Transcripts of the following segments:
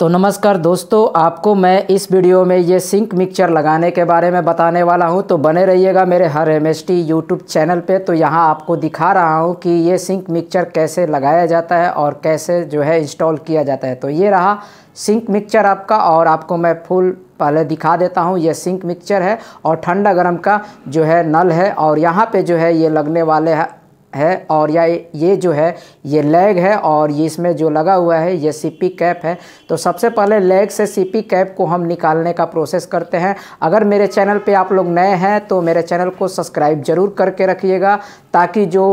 तो नमस्कार दोस्तों आपको मैं इस वीडियो में ये सिंक मिक्सचर लगाने के बारे में बताने वाला हूँ तो बने रहिएगा मेरे हर M S T YouTube channel पे तो यहाँ आपको दिखा रहा हूँ कि ये सिंक मिक्सचर कैसे लगाया जाता है और कैसे जो है इंस्टॉल किया जाता है तो ये रहा सिंक मिक्सचर आपका और आपको मैं फुल पहले दिखा देता हूँ ये सिंक मिक्सचर है और ठंडा गर्म का जो है नल है और यहाँ पे जो है ये लगने वाले हैं है और या ये जो है ये लेग है और ये इसमें जो लगा हुआ है ये सीपी कैप है तो सबसे पहले लेग से सीपी कैप को हम निकालने का प्रोसेस करते हैं अगर मेरे चैनल पे आप लोग नए हैं तो मेरे चैनल को सब्सक्राइब ज़रूर करके रखिएगा ताकि जो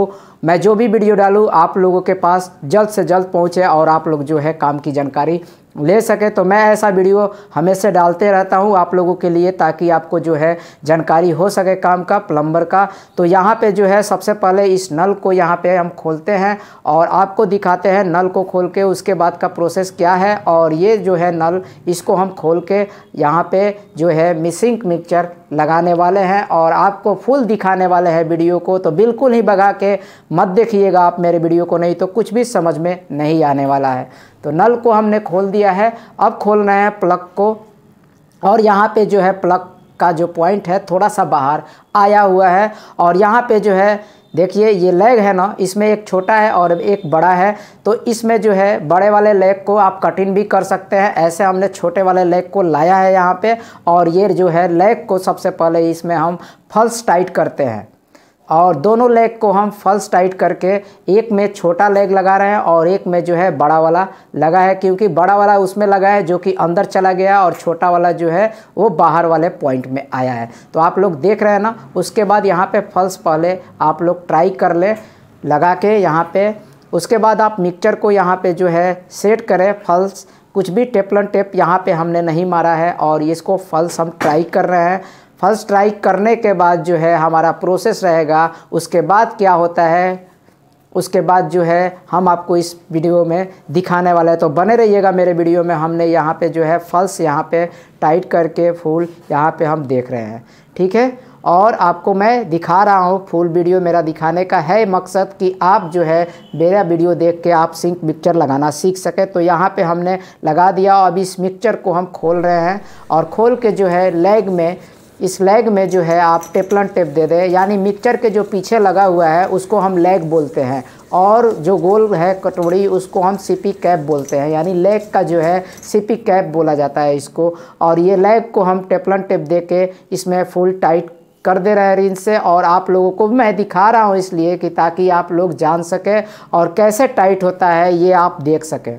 मैं जो भी वीडियो डालूँ आप लोगों के पास जल्द से जल्द पहुँचे और आप लोग जो है काम की जानकारी ले सके तो मैं ऐसा वीडियो हमेशा डालते रहता हूं आप लोगों के लिए ताकि आपको जो है जानकारी हो सके काम का प्लम्बर का तो यहाँ पे जो है सबसे पहले इस नल को यहाँ पे हम खोलते हैं और आपको दिखाते हैं नल को खोल के उसके बाद का प्रोसेस क्या है और ये जो है नल इसको हम खोल के यहाँ पे जो है मिसिंग मिक्सचर लगाने वाले हैं और आपको फुल दिखाने वाले हैं वीडियो को तो बिल्कुल ही भगा के मत देखिएगा आप मेरे वीडियो को नहीं तो कुछ भी समझ में नहीं आने वाला है तो नल को हमने खोल दिया है अब खोलना है प्लग को और यहाँ पे जो है प्लग का जो पॉइंट है थोड़ा सा बाहर आया हुआ है और यहाँ पे जो है देखिए ये लेग है ना इसमें एक छोटा है और एक बड़ा है तो इसमें जो है बड़े वाले लेग को आप कटिंग भी कर सकते हैं ऐसे हमने छोटे वाले लेग को लाया है यहाँ पे और ये जो है लेग को सबसे पहले इसमें हम फल्स टाइट करते हैं और दोनों लेग को हम फल्स टाइट करके एक में छोटा लेग लगा रहे हैं और एक में जो है बड़ा वाला लगा है क्योंकि बड़ा वाला उसमें लगा है जो कि अंदर चला गया और छोटा वाला जो है वो बाहर वाले पॉइंट में आया है तो आप लोग देख रहे हैं ना उसके बाद यहाँ पे फल्स पहले आप लोग ट्राई कर लें लगा के यहाँ पर उसके बाद आप मिक्सचर को यहाँ पर जो है सेट करें फल्स कुछ भी टेपलन टेप यहाँ पर हमने नहीं मारा है और इसको फल्स हम ट्राई कर रहे हैं हर स्ट्राइक करने के बाद जो है हमारा प्रोसेस रहेगा उसके बाद क्या होता है उसके बाद जो है हम आपको इस वीडियो में दिखाने वाला है तो बने रहिएगा मेरे वीडियो में हमने यहाँ पे जो है फल्स यहाँ पे टाइट करके फूल यहाँ पे हम देख रहे हैं ठीक है और आपको मैं दिखा रहा हूँ फुल वीडियो मेरा दिखाने का है मकसद कि आप जो है मेरा वीडियो देख के आप सिंक मिक्सचर लगाना सीख सकें तो यहाँ पे हमने लगा दिया और अब इस मिक्सचर को हम खोल रहे हैं और खोल के जो है लेग में इस लेग में जो है आप टेपलन टेप दे दें यानी मिक्सचर के जो पीछे लगा हुआ है उसको हम लेग बोलते हैं और जो गोल है कटोरी उसको हम सीपी कैप बोलते हैं यानी लेग का जो है सीपी कैप बोला जाता है इसको और ये लेग को हम टेपलन टेप दे के इसमें फुल टाइट कर दे रहे हैं रिंच से और आप लोगों को मैं दिखा रहा हूँ इसलिए कि ताकि आप लोग जान सकें और कैसे टाइट होता है ये आप देख सकें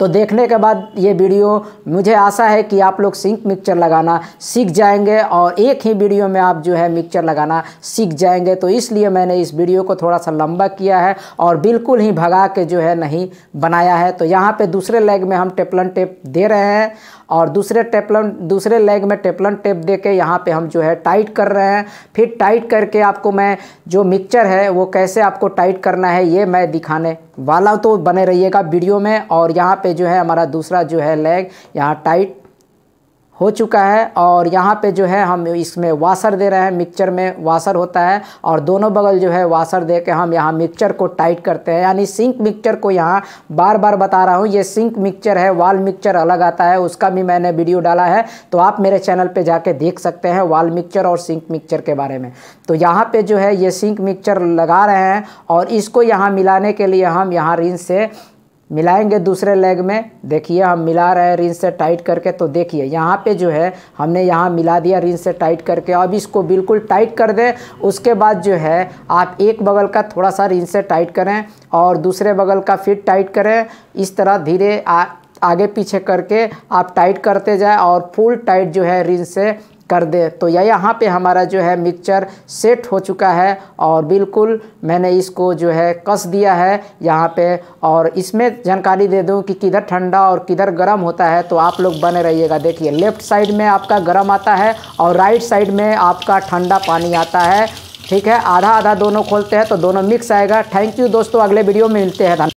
तो देखने के बाद ये वीडियो मुझे आशा है कि आप लोग सिंक मिक्सचर लगाना सीख जाएंगे और एक ही वीडियो में आप जो है मिक्सचर लगाना सीख जाएंगे तो इसलिए मैंने इस वीडियो को थोड़ा सा लंबा किया है और बिल्कुल ही भगा के जो है नहीं बनाया है तो यहाँ पे दूसरे लेग में हम टेपलन टेप दे रहे हैं और दूसरे टेपलन दूसरे लेग में टेपलन टेप दे के यहाँ पर हम जो है टाइट कर रहे हैं फिर टाइट करके आपको मैं जो मिक्सचर है वो कैसे आपको टाइट करना है ये मैं दिखाने वाला तो बने रहिएगा वीडियो में और यहाँ पे जो है हमारा दूसरा जो है लेग यहाँ टाइट हो चुका है और यहाँ पे जो है हम इसमें वाशर दे रहे हैं मिक्सचर में वाशर होता है और दोनों बगल जो है वाशर दे के हम यहाँ मिक्सचर को टाइट करते हैं यानी सिंक मिक्सचर को यहाँ बार बार बता रहा हूँ ये सिंक मिक्सचर है वाल मिक्सचर अलग आता है उसका भी मैंने वीडियो डाला है तो आप मेरे चैनल पर जाके देख सकते हैं वाल मिक्सचर और सिंक मिक्सचर के बारे में तो यहाँ पर जो है ये सिंक मिक्सचर लगा रहे हैं और इसको यहाँ मिलाने के लिए हम यहाँ रिंस से मिलाएंगे दूसरे लेग में देखिए हम मिला रहे हैं रिंस से टाइट करके तो देखिए यहाँ पे जो है हमने यहाँ मिला दिया रिंस से टाइट करके अब इसको बिल्कुल टाइट कर दें उसके बाद जो है आप एक बगल का थोड़ा सा रिंस से टाइट करें और दूसरे बगल का फिर टाइट करें इस तरह धीरे आ, आगे पीछे करके आप टाइट करते जाए और फुल टाइट जो है रिंस से कर दे तो यह यहाँ पे हमारा जो है मिक्सचर सेट हो चुका है और बिल्कुल मैंने इसको जो है कस दिया है यहाँ पे और इसमें जानकारी दे दूँ कि किधर ठंडा और किधर गर्म होता है तो आप लोग बने रहिएगा देखिए लेफ़्ट साइड में आपका गर्म आता है और राइट साइड में आपका ठंडा पानी आता है ठीक है आधा आधा दोनों खोलते हैं तो दोनों मिक्स आएगा थैंक यू दोस्तों अगले वीडियो में मिलते हैं